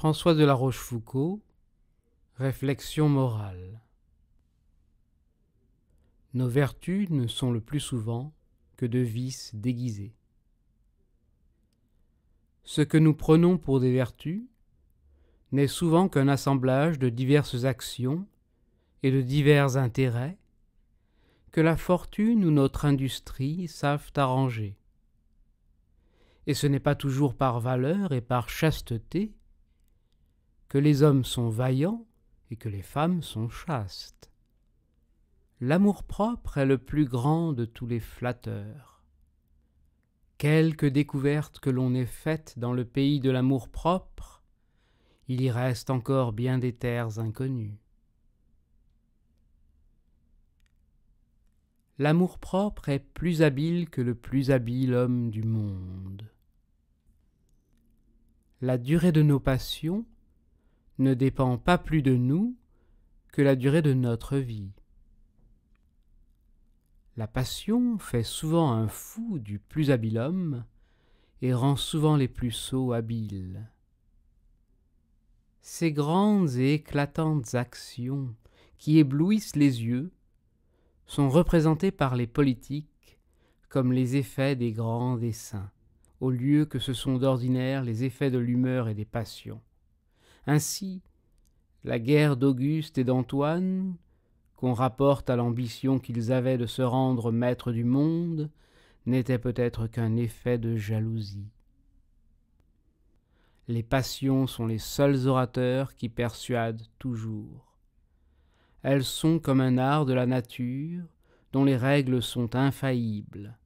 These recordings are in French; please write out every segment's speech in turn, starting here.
François de la Rochefoucauld Réflexion morale Nos vertus ne sont le plus souvent que de vices déguisés. Ce que nous prenons pour des vertus n'est souvent qu'un assemblage de diverses actions et de divers intérêts que la fortune ou notre industrie savent arranger. Et ce n'est pas toujours par valeur et par chasteté que les hommes sont vaillants et que les femmes sont chastes. L'amour-propre est le plus grand de tous les flatteurs. Quelque découvertes que l'on ait faite dans le pays de l'amour-propre, il y reste encore bien des terres inconnues. L'amour-propre est plus habile que le plus habile homme du monde. La durée de nos passions ne dépend pas plus de nous que la durée de notre vie. La passion fait souvent un fou du plus habile homme et rend souvent les plus sots habiles. Ces grandes et éclatantes actions qui éblouissent les yeux sont représentées par les politiques comme les effets des grands desseins, au lieu que ce sont d'ordinaire les effets de l'humeur et des passions. Ainsi, la guerre d'Auguste et d'Antoine, qu'on rapporte à l'ambition qu'ils avaient de se rendre maîtres du monde, n'était peut-être qu'un effet de jalousie. Les passions sont les seuls orateurs qui persuadent toujours. Elles sont comme un art de la nature dont les règles sont infaillibles,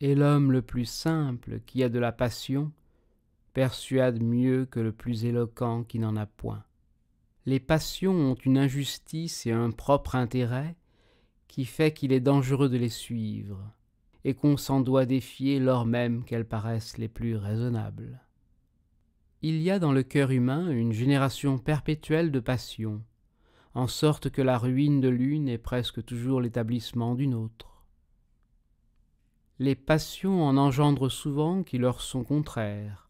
et l'homme le plus simple qui a de la passion persuade mieux que le plus éloquent qui n'en a point. Les passions ont une injustice et un propre intérêt qui fait qu'il est dangereux de les suivre, et qu'on s'en doit défier lors même qu'elles paraissent les plus raisonnables. Il y a dans le cœur humain une génération perpétuelle de passions, en sorte que la ruine de l'une est presque toujours l'établissement d'une autre. Les passions en engendrent souvent qui leur sont contraires,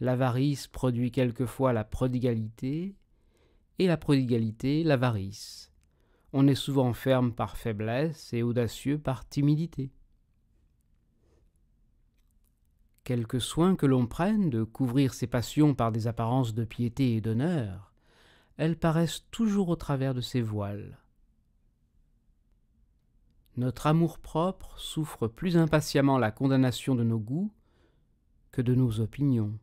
l'avarice produit quelquefois la prodigalité, et la prodigalité l'avarice. On est souvent ferme par faiblesse et audacieux par timidité. Quelque soin que l'on prenne de couvrir ses passions par des apparences de piété et d'honneur, elles paraissent toujours au travers de ses voiles. Notre amour-propre souffre plus impatiemment la condamnation de nos goûts que de nos opinions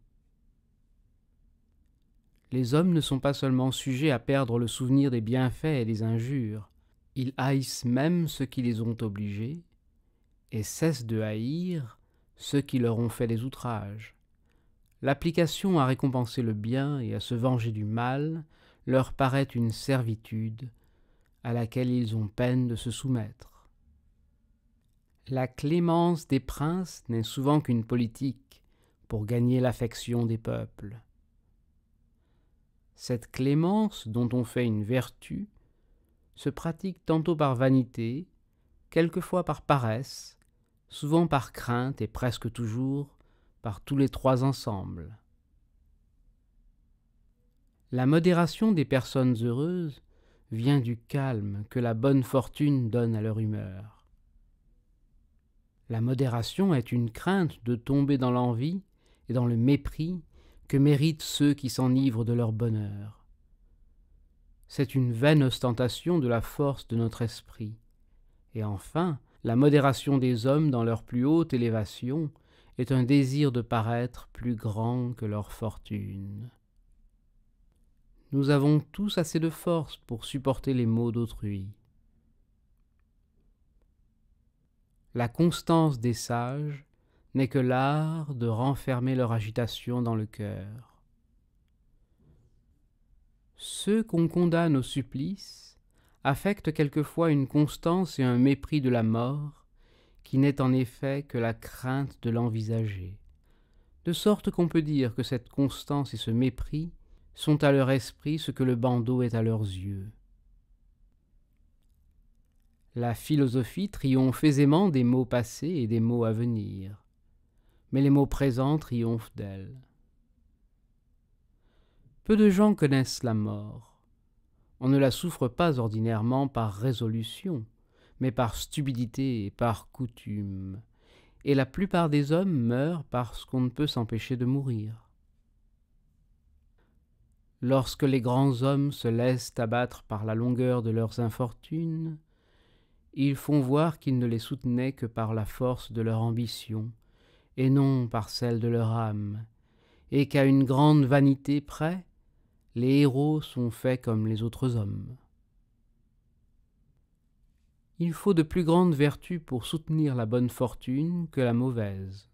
les hommes ne sont pas seulement sujets à perdre le souvenir des bienfaits et des injures, ils haïssent même ceux qui les ont obligés, et cessent de haïr ceux qui leur ont fait des outrages. L'application à récompenser le bien et à se venger du mal leur paraît une servitude à laquelle ils ont peine de se soumettre. La clémence des princes n'est souvent qu'une politique pour gagner l'affection des peuples. Cette clémence dont on fait une vertu se pratique tantôt par vanité, quelquefois par paresse, souvent par crainte et presque toujours par tous les trois ensemble. La modération des personnes heureuses vient du calme que la bonne fortune donne à leur humeur. La modération est une crainte de tomber dans l'envie et dans le mépris que méritent ceux qui s'enivrent de leur bonheur. C'est une vaine ostentation de la force de notre esprit. Et enfin, la modération des hommes dans leur plus haute élévation est un désir de paraître plus grand que leur fortune. Nous avons tous assez de force pour supporter les maux d'autrui. La constance des sages n'est que l'art de renfermer leur agitation dans le cœur. Ceux qu'on condamne au supplice affectent quelquefois une constance et un mépris de la mort, qui n'est en effet que la crainte de l'envisager, de sorte qu'on peut dire que cette constance et ce mépris sont à leur esprit ce que le bandeau est à leurs yeux. La philosophie triomphe aisément des mots passés et des mots à venir mais les mots présents triomphent d'elle. Peu de gens connaissent la mort. On ne la souffre pas ordinairement par résolution, mais par stupidité et par coutume, et la plupart des hommes meurent parce qu'on ne peut s'empêcher de mourir. Lorsque les grands hommes se laissent abattre par la longueur de leurs infortunes, ils font voir qu'ils ne les soutenaient que par la force de leur ambition, et non par celle de leur âme, et qu'à une grande vanité près, les héros sont faits comme les autres hommes. Il faut de plus grandes vertus pour soutenir la bonne fortune que la mauvaise.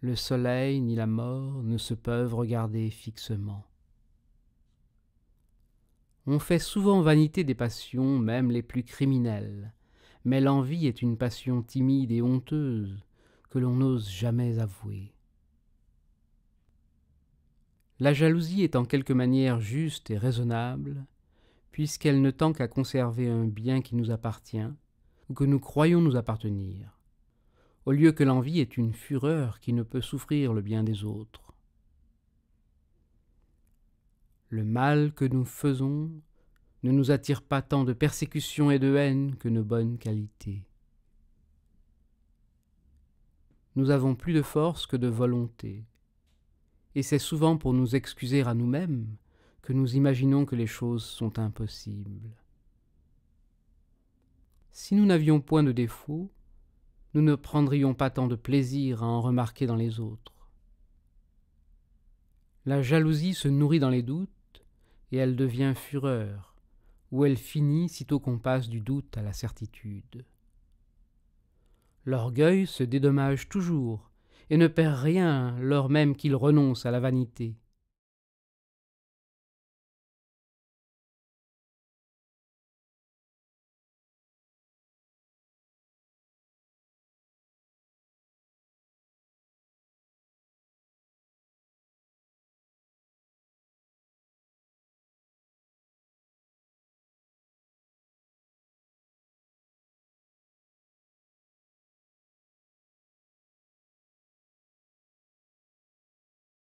Le soleil ni la mort ne se peuvent regarder fixement. On fait souvent vanité des passions, même les plus criminelles, mais l'envie est une passion timide et honteuse que l'on n'ose jamais avouer. La jalousie est en quelque manière juste et raisonnable, puisqu'elle ne tend qu'à conserver un bien qui nous appartient, ou que nous croyons nous appartenir, au lieu que l'envie est une fureur qui ne peut souffrir le bien des autres. Le mal que nous faisons ne nous attire pas tant de persécutions et de haine que nos bonnes qualités. Nous avons plus de force que de volonté, et c'est souvent pour nous excuser à nous-mêmes que nous imaginons que les choses sont impossibles. Si nous n'avions point de défauts, nous ne prendrions pas tant de plaisir à en remarquer dans les autres. La jalousie se nourrit dans les doutes et elle devient fureur, où elle finit sitôt qu'on passe du doute à la certitude. L'orgueil se dédommage toujours et ne perd rien lors même qu'il renonce à la vanité.